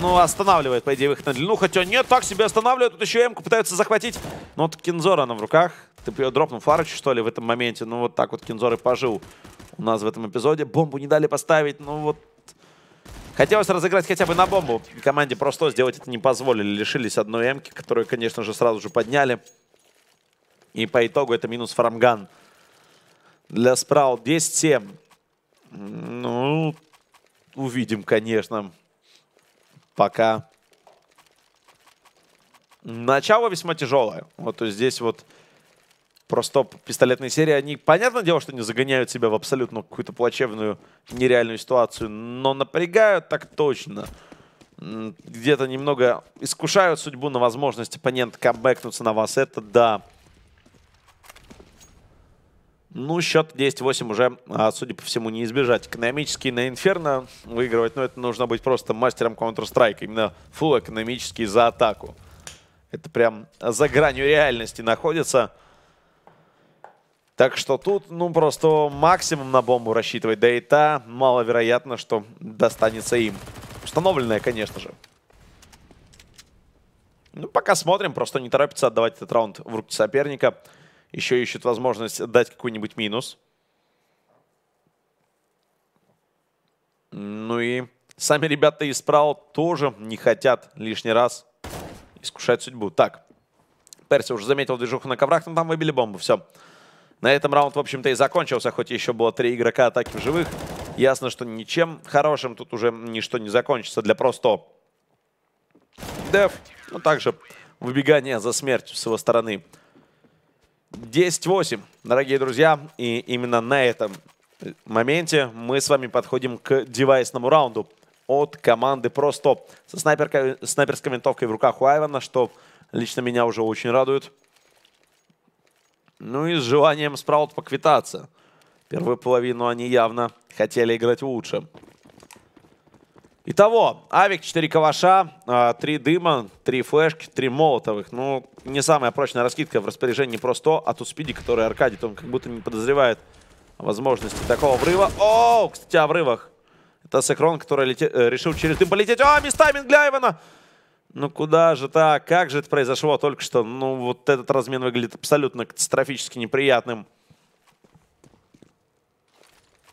Ну, останавливает, по идее, выход на длину. Хотя нет, так себе останавливает. Тут еще Эмку пытаются захватить. ну вот Кинзора она в руках. Ты ее дропнул Фарочи что ли, в этом моменте? Ну, вот так вот Кинзор и пожил у нас в этом эпизоде. Бомбу не дали поставить. Ну, вот Хотелось разыграть хотя бы на бомбу. Команде просто сделать это не позволили. Лишились одной эмки, которую, конечно же, сразу же подняли. И по итогу это минус фрамган Для Спраут 10-7. Ну, увидим, конечно. Пока. Начало весьма тяжелое. Вот здесь вот просто пистолетные серии, они, понятное дело, что не загоняют себя в абсолютно какую-то плачевную, нереальную ситуацию, но напрягают так точно. Где-то немного искушают судьбу на возможность оппонента камбэкнуться на вас. Это да. Ну, счет 10-8 уже, а, судя по всему, не избежать. Экономический на Инферно выигрывать, но ну, это нужно быть просто мастером Counter-Strike. Именно фул экономический за атаку. Это прям за гранью реальности находится. Так что тут, ну, просто максимум на бомбу рассчитывать. Да и та маловероятно, что достанется им. Установленная, конечно же. Ну, пока смотрим, просто не торопится отдавать этот раунд в руки соперника. Еще ищут возможность дать какой-нибудь минус. Ну и сами ребята из Прау тоже не хотят лишний раз искушать судьбу. Так, Перси уже заметил движуху на коврах, но там выбили бомбу. Все. На этом раунд, в общем-то, и закончился, хоть еще было три игрока атаки в живых. Ясно, что ничем хорошим тут уже ничто не закончится для просто деф. Ну, также выбегание за смертью с его стороны. 10-8, дорогие друзья. И именно на этом моменте мы с вами подходим к девайсному раунду от команды Просто Со снайперкой, снайперской винтовкой в руках у Айвана, что лично меня уже очень радует. Ну и с желанием Спраут поквитаться. Первую половину они явно хотели играть лучше. Итого, Авик, 4 каваша, 3 дыма, 3 флешки, 3 молотовых. Ну, не самая прочная раскидка в распоряжении просто а тут спиди, который Аркадий, он как будто не подозревает возможности такого врыва. О, кстати, о врывах. Это Секрон, который лети... Э, решил через дым полететь. А, мистайминг для Ивана! Ну куда же так? Как же это произошло только что? Ну вот этот размен выглядит абсолютно катастрофически неприятным.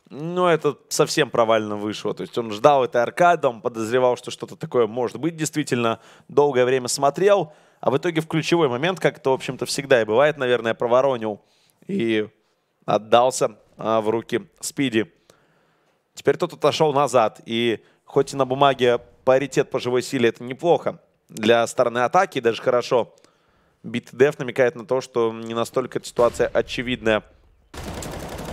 Ну это совсем провально вышло. То есть он ждал этой аркады, он подозревал, что что-то такое может быть действительно. Долгое время смотрел, а в итоге в ключевой момент, как это, в общем-то, всегда и бывает, наверное, проворонил и отдался а, в руки Спиди. Теперь тот отошел назад, и хоть и на бумаге паритет по живой силе это неплохо, для стороны атаки, даже хорошо. Битдеф намекает на то, что не настолько эта ситуация очевидная.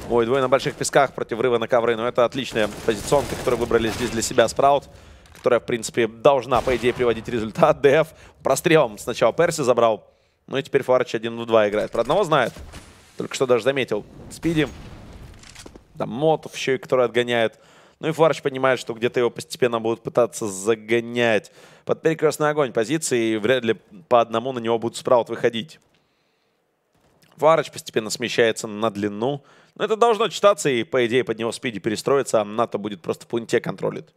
Ой, двое на больших песках против рыва на ковры. Но это отличная позиционка, которую выбрали здесь для себя Спраут, которая, в принципе, должна, по идее, приводить результат. ДФ прострелом сначала Перси забрал. Ну и теперь Фарч 1 в 2 играет. Про одного знает. Только что даже заметил. Спиди. Там Мотов еще и который отгоняет. Ну и Фарш понимает, что где-то его постепенно будут пытаться загонять под перекрестный огонь позиции, и вряд ли по одному на него будут справа выходить. Фарыч постепенно смещается на длину. Но это должно читаться, и, по идее, под него спиди перестроится, а НАТО будет просто пунте пункте контролит.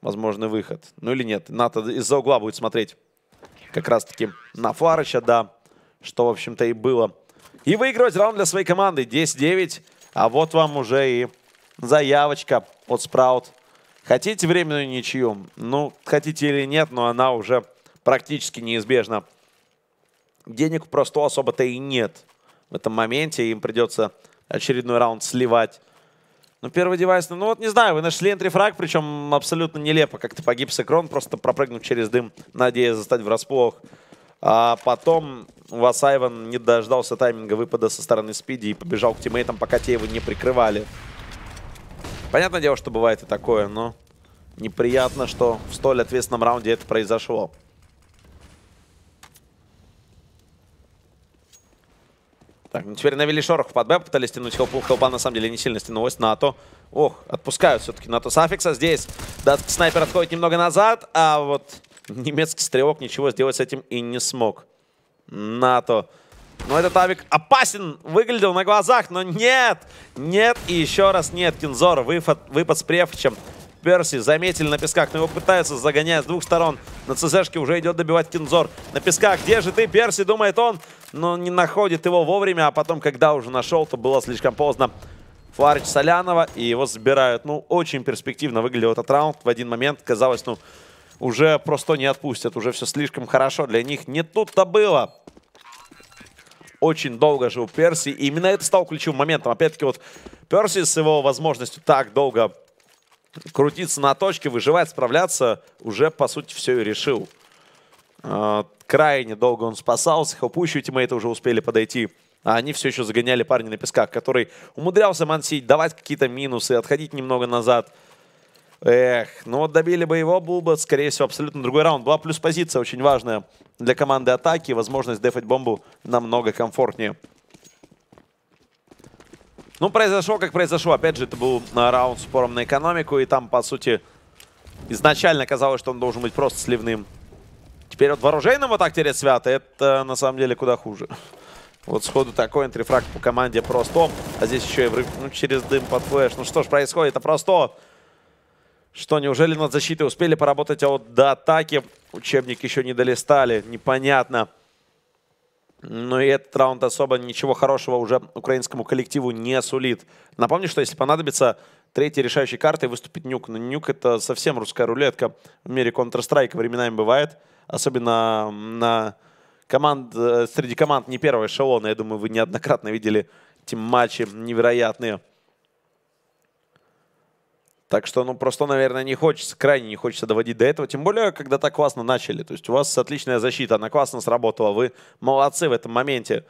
Возможный выход. Ну или нет. НАТО из-за угла будет смотреть как раз-таки на Фарыча, да. Что, в общем-то, и было. И выигрывать раунд для своей команды. 10-9. А вот вам уже и заявочка от Спраут. Хотите временную ничью? Ну, хотите или нет, но она уже практически неизбежна. Денег просто особо-то и нет в этом моменте. Им придется очередной раунд сливать. Ну, первый девайс, ну вот не знаю, вы нашли энтрифраг, причем абсолютно нелепо. Как-то погиб Секрон, просто пропрыгнув через дым, надеясь застать врасплох. А потом Васайван не дождался тайминга выпада со стороны Спиди и побежал к тиммейтам, пока те его не прикрывали. Понятное дело, что бывает и такое, но неприятно, что в столь ответственном раунде это произошло. Так, ну теперь навели шорох в Б, пытались тянуть хелпу. Хелпа на самом деле не сильно стянулась. НАТО. Ох, отпускают все-таки НАТО Саффикса. Здесь Да, снайпер отходит немного назад, а вот немецкий стрелок ничего сделать с этим и не смог. НАТО но этот авик опасен, выглядел на глазах, но нет, нет и еще раз нет. Кинзор, выпад, выпад с префчем. Перси заметили на песках, но его пытаются загонять с двух сторон. На ЦЗшке уже идет добивать Кинзор. На песках, где же ты, Перси, думает он, но не находит его вовремя, а потом, когда уже нашел, то было слишком поздно. Фларич Солянова, и его забирают. Ну, очень перспективно выглядел этот раунд. В один момент казалось, ну, уже просто не отпустят, уже все слишком хорошо для них. Не тут-то было очень долго жил Перси. И именно это стало ключевым моментом. Опять-таки вот Перси с его возможностью так долго крутиться на точке, выживать, справляться, уже, по сути, все и решил. А, крайне долго он спасался, хелпущие тиммейты уже успели подойти. А они все еще загоняли парня на песках, который умудрялся мансить, давать какие-то минусы, отходить немного назад. Эх, ну вот добили бы его, был бы, скорее всего, абсолютно другой раунд. Была плюс позиция очень важная для команды атаки. Возможность дефать бомбу намного комфортнее. Ну, произошло, как произошло. Опять же, это был а, раунд с упором на экономику. И там, по сути, изначально казалось, что он должен быть просто сливным. Теперь вот вооружейным вот так терять свято, это на самом деле куда хуже. Вот сходу такой энтрифраг по команде просто. А здесь еще и врыв ну, через дым под флеш. Ну что ж, происходит, это просто... Что, неужели над защитой успели поработать, а вот до атаки учебник еще не долистали? Непонятно. Но ну и этот раунд особо ничего хорошего уже украинскому коллективу не сулит. Напомню, что если понадобится третьей решающей картой выступит Нюк. Но Нюк это совсем русская рулетка в мире Counter-Strike временами бывает. Особенно на команд, э, среди команд не первого эшелона. Я думаю, вы неоднократно видели эти матчи невероятные. Так что, ну, просто, наверное, не хочется, крайне не хочется доводить до этого. Тем более, когда так классно начали. То есть у вас отличная защита, она классно сработала. Вы молодцы в этом моменте.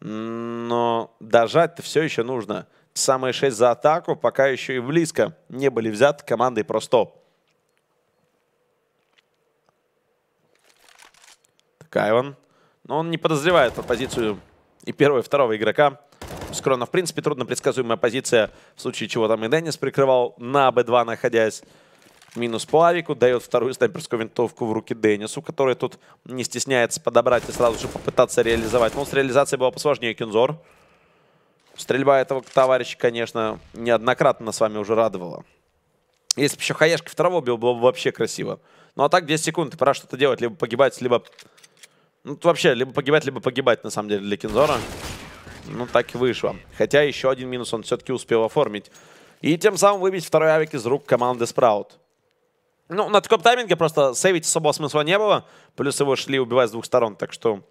Но дожать-то все еще нужно. Самые шесть за атаку пока еще и близко не были взяты командой просто. Кайван, Но ну, он не подозревает оппозицию и первого, и второго игрока. Скрона, в принципе, трудно предсказуемая позиция, в случае чего там и Деннис прикрывал на Б2, находясь. Минус по авику, дает вторую снайперскую винтовку в руки Деннису, который тут не стесняется подобрать и сразу же попытаться реализовать. Но ну, с реализацией было посложнее Кинзор. Стрельба этого товарища, конечно, неоднократно нас с вами уже радовала. Если бы еще Хаяшка второго убил, было бы вообще красиво. Ну а так 10 секунд, пора что-то делать. Либо погибать, либо... Ну, вообще, либо погибать, либо погибать, на самом деле, для Кинзора. Ну, так и вышло. Хотя еще один минус он все-таки успел оформить. И тем самым выбить второй авик из рук команды Спраут. Ну, на таком тайминге просто сейвить особого смысла не было. Плюс его шли убивать с двух сторон, так что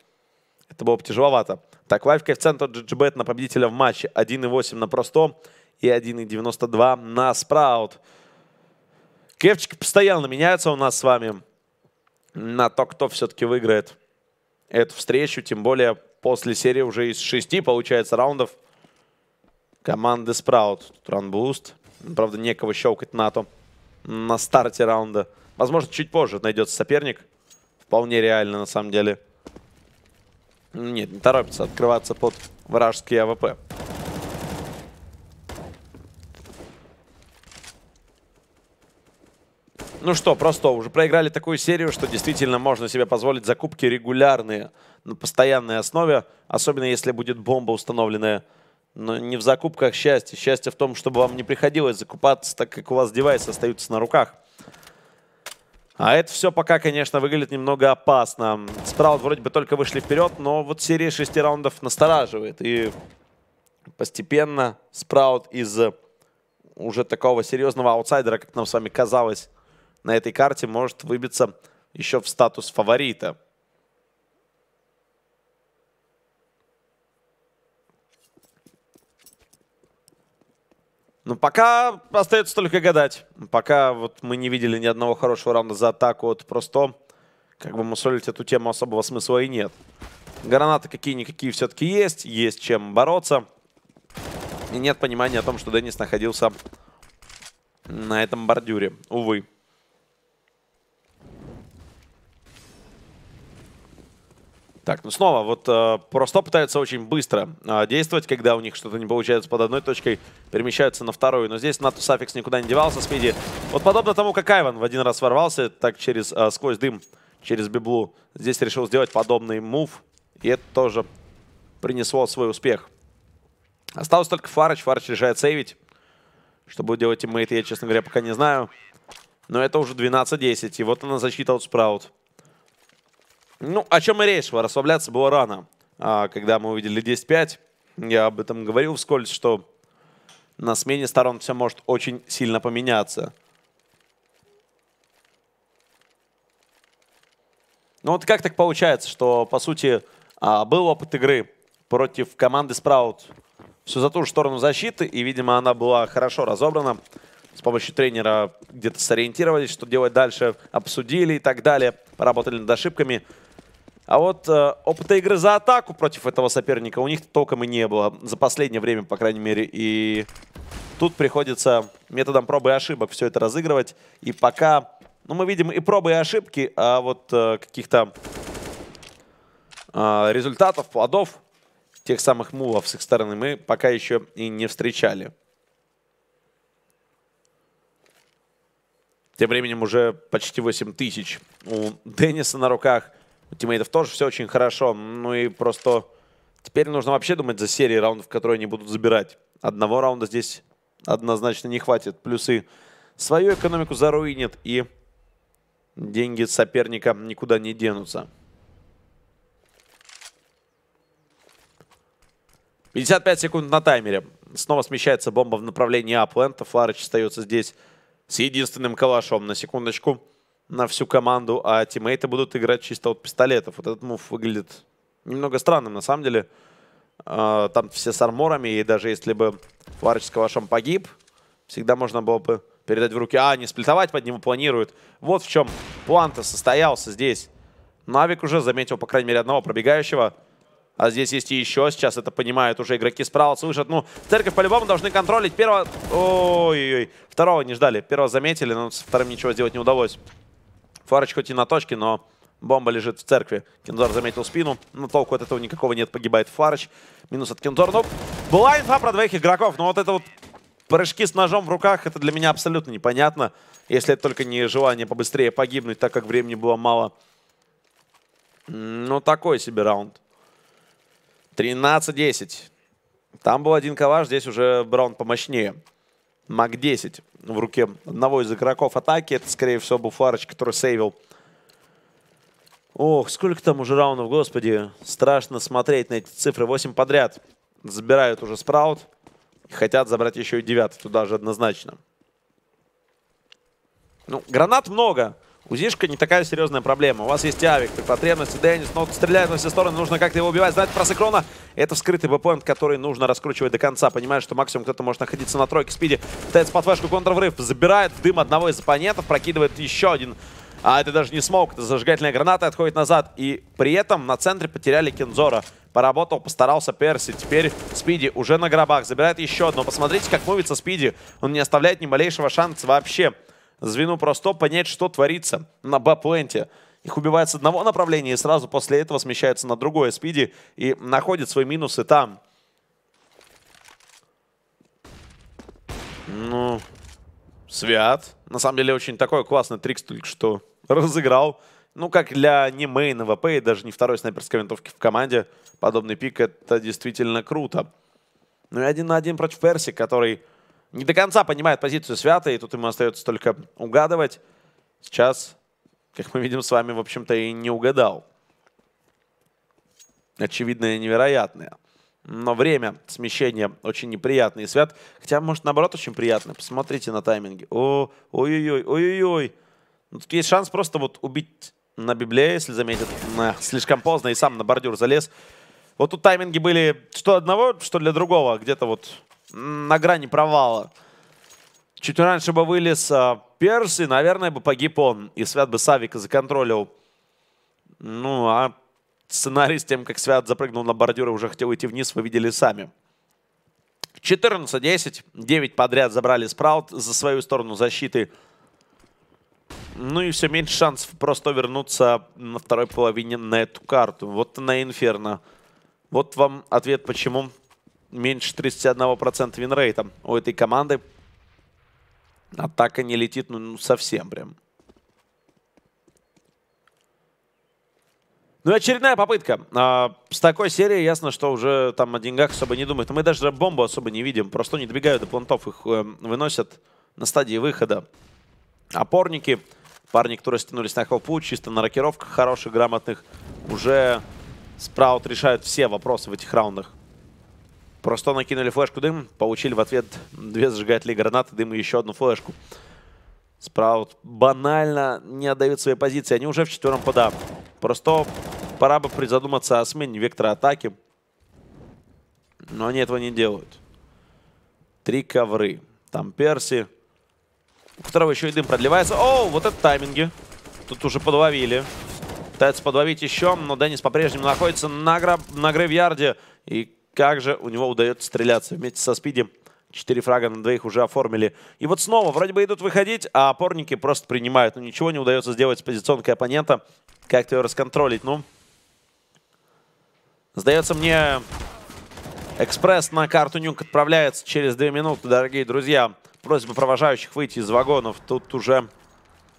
это было бы тяжеловато. Так, лайф-коэффициент от GGBet на победителя в матче 1,8 на простом и 1,92 на спраут. Кефчики постоянно меняются у нас с вами на то, кто все-таки выиграет эту встречу. Тем более после серии уже из шести, получается, раундов команды Спраут. Тут ранбуст. Правда, некого щелкать НАТО на старте раунда. Возможно, чуть позже найдется соперник. Вполне реально, на самом деле. Нет, не торопится открываться под вражеские АВП. Ну что, просто уже проиграли такую серию, что действительно можно себе позволить закупки регулярные, на постоянной основе, особенно если будет бомба установленная. Но не в закупках счастье. Счастье в том, чтобы вам не приходилось закупаться, так как у вас девайсы остаются на руках. А это все пока, конечно, выглядит немного опасно. Спраут вроде бы только вышли вперед, но вот серия шести раундов настораживает. И постепенно Спраут из э, уже такого серьезного аутсайдера, как нам с вами казалось, на этой карте может выбиться еще в статус фаворита. Ну, пока остается только гадать. Пока вот мы не видели ни одного хорошего раунда за атаку от просто. Как бы мусолить эту тему особого смысла и нет. Гранаты какие-никакие все-таки есть. Есть чем бороться. И нет понимания о том, что Денис находился на этом бордюре. Увы. Так, ну снова, вот э, просто пытаются очень быстро э, действовать, когда у них что-то не получается под одной точкой, перемещаются на вторую. Но здесь Нату Сафикс никуда не девался с миди. Вот подобно тому, как Айван в один раз ворвался, так через э, сквозь дым, через Библу, здесь решил сделать подобный мув. И это тоже принесло свой успех. Осталось только Фарыч. Фарыч решает сейвить. Что будет делать тиммейт, я, честно говоря, пока не знаю. Но это уже 12-10. И вот она защита от Спраут. Ну, о чем и речь. Расслабляться было рано. А, когда мы увидели 10-5, я об этом говорил вскользь, что на смене сторон все может очень сильно поменяться. Ну вот как так получается, что, по сути, а, был опыт игры против команды Спраут все за ту же сторону защиты, и, видимо, она была хорошо разобрана. С помощью тренера где-то сориентировались, что делать дальше, обсудили и так далее. Поработали над ошибками. А вот э, опыта игры за атаку против этого соперника у них толком и не было. За последнее время, по крайней мере. И тут приходится методом пробы и ошибок все это разыгрывать. И пока... Ну, мы видим и пробы, и ошибки, а вот э, каких-то э, результатов, плодов, тех самых мулов с их стороны мы пока еще и не встречали. Тем временем уже почти 8 тысяч у Денниса на руках – у тиммейтов тоже все очень хорошо. Ну и просто теперь нужно вообще думать за серии раундов, которые они будут забирать. Одного раунда здесь однозначно не хватит. Плюсы свою экономику заруинит и деньги соперника никуда не денутся. 55 секунд на таймере. Снова смещается бомба в направлении Аплента. Фларыч остается здесь с единственным калашом. На секундочку на всю команду, а тиммейты будут играть чисто от пистолетов. Вот этот мув выглядит немного странным, на самом деле. А, там все с арморами, и даже если бы Фарч с Калашом погиб, всегда можно было бы передать в руки. А, не сплитовать под ним планируют. Вот в чем план-то состоялся здесь. Навик уже заметил, по крайней мере, одного пробегающего. А здесь есть и еще. Сейчас это понимают уже игроки справа, слышат. Ну, церковь по-любому должны контролить. Первого... Ой-ой-ой. Второго не ждали. Первого заметили, но со вторым ничего сделать не удалось. Фарыч хоть и на точке, но бомба лежит в церкви. Кензор заметил спину, но толку от этого никакого нет, погибает Фарыч. Минус от Кензора. Ну, была инфа про двоих игроков, но вот это вот прыжки с ножом в руках, это для меня абсолютно непонятно. Если это только не желание побыстрее погибнуть, так как времени было мало. Ну, такой себе раунд. 13-10. Там был один калаш, здесь уже раунд помощнее. МАК-10 в руке одного из игроков атаки. Это, скорее всего, Буфарыч, который сейвил. Ох, сколько там уже раундов, господи. Страшно смотреть на эти цифры. 8 подряд забирают уже Спраут. И хотят забрать еще и девятый туда же однозначно. Ну, гранат много. Узишка не такая серьезная проблема. У вас есть Авик при потребности. Деннис, но стреляет во все стороны. Нужно как-то его убивать. Знает про Сикрона, Это вскрытый бэпоинт, который нужно раскручивать до конца. Понимаешь, что максимум кто-то может находиться на тройке. Спиди пытается под флешку контрврыв. Забирает дым одного из оппонентов. Прокидывает еще один. А это даже не смог. Это зажигательная граната. Отходит назад. И при этом на центре потеряли Кензора. Поработал, постарался Перси. Теперь Спиди уже на гробах. Забирает еще одно. Посмотрите, как мувится Спиди. Он не оставляет ни малейшего шанса вообще. Звено просто понять, что творится на баплэнте. Их убивают с одного направления и сразу после этого смещаются на другое спиди и находит свои минусы там. Ну, Свят. На самом деле очень такой классный трикс только что разыграл. Ну, как для не мейна ВП и даже не второй снайперской винтовки в команде, подобный пик — это действительно круто. Ну и один на один против Перси, который не до конца понимает позицию Свята, и тут ему остается только угадывать. Сейчас, как мы видим с вами, в общем-то и не угадал. Очевидное и невероятное. Но время смещения очень неприятный Свят, хотя, может, наоборот, очень приятное. Посмотрите на тайминги. О, ой-ой-ой, ой-ой-ой. Ну, тут есть шанс просто вот убить на библе, если заметят на, слишком поздно, и сам на бордюр залез. Вот тут тайминги были что одного, что для другого. Где-то вот на грани провала. Чуть раньше бы вылез а, Перс, и, наверное, бы погиб он. И Свят бы Савика законтролил. Ну, а сценарий с тем, как Свят запрыгнул на бордюр и уже хотел идти вниз, вы видели сами. 14-10. 9 подряд забрали Спраут за свою сторону защиты. Ну и все меньше шансов просто вернуться на второй половине на эту карту. Вот на Инферно. Вот вам ответ, почему меньше 31% винрейта у этой команды. Атака не летит ну, ну, совсем прям. Ну и очередная попытка. А, с такой серии ясно, что уже там о деньгах особо не думают. Мы даже бомбу особо не видим. Просто не добегают до плантов. Их э, выносят на стадии выхода. Опорники, парни, которые стянулись на холпу чисто на рокировках хороших, грамотных, уже Спраут решают все вопросы в этих раундах. Просто накинули флешку дым, получили в ответ две зажигательные гранаты, дым и еще одну флешку. Справа банально не отдают свои позиции. Они уже в четвером пода. Просто пора бы призадуматься о смене вектора атаки. Но они этого не делают. Три ковры. Там Перси. У второго еще и дым продлевается. О, вот это тайминги. Тут уже подловили. Пытаются подловить еще, но Деннис по-прежнему находится на, граб... на грейв-ярде. И как же у него удается стреляться вместе со Спиди. Четыре фрага на двоих уже оформили. И вот снова вроде бы идут выходить, а опорники просто принимают. Ну, ничего не удается сделать с позиционкой оппонента. Как-то ее расконтролить, ну. Сдается мне, экспресс на карту Нюк отправляется через две минуты, дорогие друзья. Просьба провожающих выйти из вагонов. Тут уже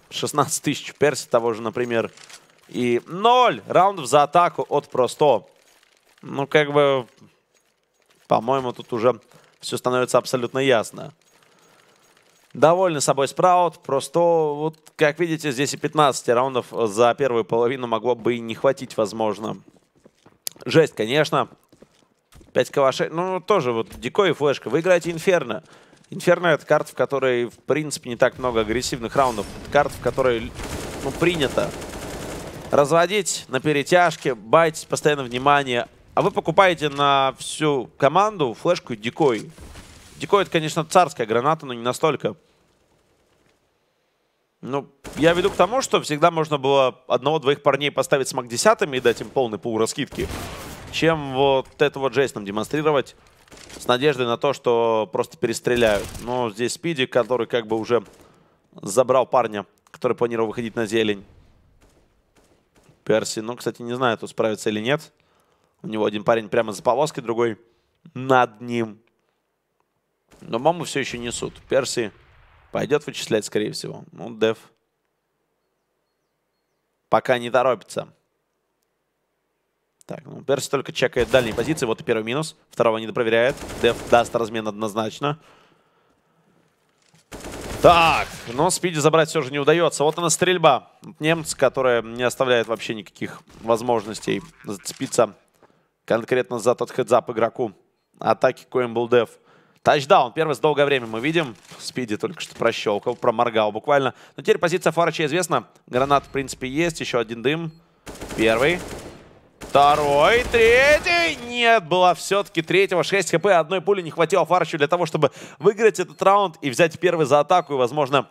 16 тысяч перси того же, например. И ноль раундов за атаку от Просто. Ну, как бы по-моему, тут уже все становится абсолютно ясно. Довольны собой Спраут. Просто, вот, как видите, здесь и 15 раундов за первую половину могло бы и не хватить, возможно. Жесть, конечно. 5 кавашей, Ну, тоже вот дикой и флешка. Вы играете Инферно. Инферно — это карта, в которой, в принципе, не так много агрессивных раундов. Это карта, в которой, ну, принято разводить на перетяжке, байтить постоянно внимание, а вы покупаете на всю команду флешку дикой. Дикой это, конечно, царская граната, но не настолько. Ну, я веду к тому, что всегда можно было одного-двоих парней поставить с маг десятыми и дать им полный пул раскидки, чем вот этого жесть нам демонстрировать с надеждой на то, что просто перестреляют. Но здесь Спиди, который как бы уже забрал парня, который планировал выходить на зелень. Перси, ну, кстати, не знаю, тут справится или нет. У него один парень прямо за повозкой, другой над ним. Но маму все еще несут. Перси пойдет вычислять, скорее всего. Ну, Дев пока не торопится. Так, ну, Перси только чекает дальние позиции. Вот и первый минус. Второго не допроверяет. Дев даст размен однозначно. Так, но спиди забрать все же не удается. Вот она стрельба. Немцы, которая не оставляет вообще никаких возможностей зацепиться конкретно за тот хедзап игроку атаки Коимблдев. Тачдаун. Первый за долгое время мы видим. Спиди только что прощелкал, проморгал буквально. Но теперь позиция Фарыча известна. Гранат, в принципе, есть. Еще один дым. Первый. Второй, третий. Нет, была все-таки третьего. 6 хп. Одной пули не хватило Фарчу для того, чтобы выиграть этот раунд и взять первый за атаку. И, возможно,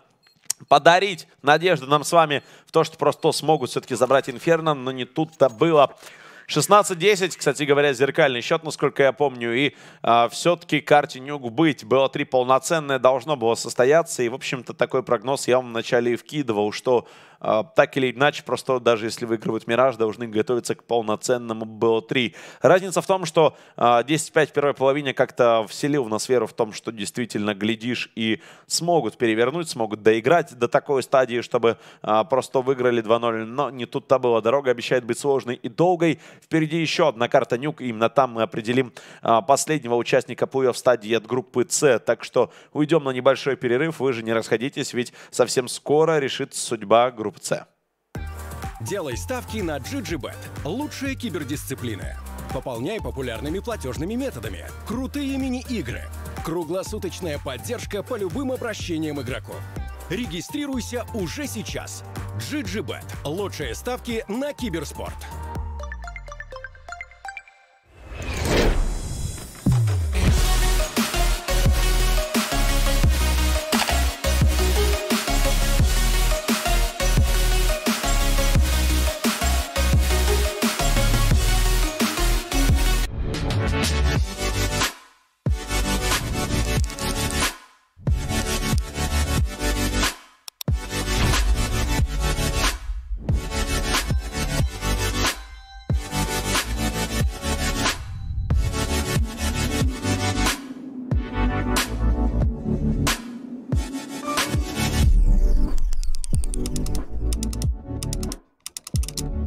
подарить надежду нам с вами в то, что просто смогут все-таки забрать Инферно. Но не тут-то было. 16-10, кстати говоря, зеркальный счет, насколько я помню. И э, а, все-таки карте Нюк быть. было три полноценное должно было состояться. И, в общем-то, такой прогноз я вам вначале и вкидывал, что а, так или иначе, просто даже если выигрывают «Мираж», должны готовиться к полноценному БО-3. Разница в том, что 10-5 в первой половине как-то вселил в нас веру в том, что действительно глядишь и смогут перевернуть, смогут доиграть до такой стадии, чтобы а, просто выиграли 2-0. Но не тут-то было. Дорога обещает быть сложной и долгой. Впереди еще одна карта «Нюк», именно там мы определим а, последнего участника плей-офф стадии от группы «С». Так что уйдем на небольшой перерыв, вы же не расходитесь, ведь совсем скоро решит судьба группы группы С. Делай ставки на GGBet. Лучшие кибердисциплины. Пополняй популярными платежными методами. Крутые мини-игры. Круглосуточная поддержка по любым обращениям игроков. Регистрируйся уже сейчас. GGBet. Лучшие ставки на киберспорт.